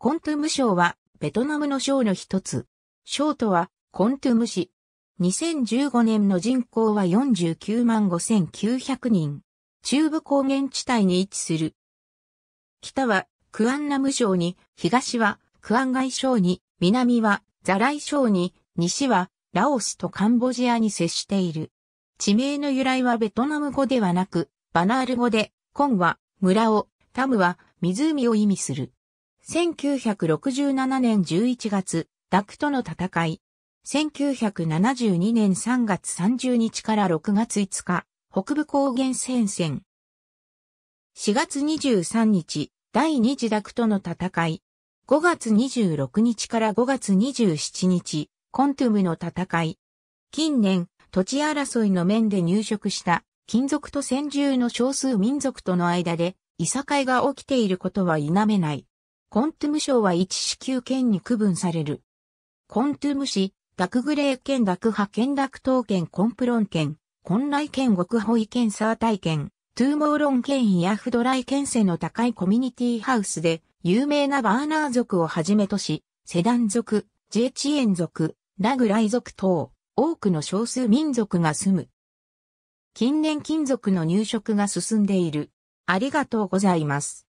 コントゥム省は、ベトナムの省の一つ。省とは、コントゥム市。2015年の人口は49万5900人。中部高原地帯に位置する。北は、クアンナム省に、東は、クアンガイ省に、南は、ザライ省に、西は、ラオスとカンボジアに接している。地名の由来はベトナム語ではなく、バナール語で、コンは、村を、タムは、湖を意味する。1967年11月、ダクとの戦い。1972年3月30日から6月5日、北部高原戦線。4月23日、第二次ダクとの戦い。5月26日から5月27日、コントゥムの戦い。近年、土地争いの面で入植した、金属と先住の少数民族との間で、いさかいが起きていることは否めない。コントゥム省は1支給権に区分される。コントゥム市、ダクグレー権、ダクハ権、ダク東県、コンプロン県、コンライ県、極ホイ県、サータイ県、トゥーモーロン県、イヤフドライ県背の高いコミュニティハウスで、有名なバーナー族をはじめとし、セダン族、ジェチエン族、ラグライ族等、多くの少数民族が住む。近年金属の入植が進んでいる。ありがとうございます。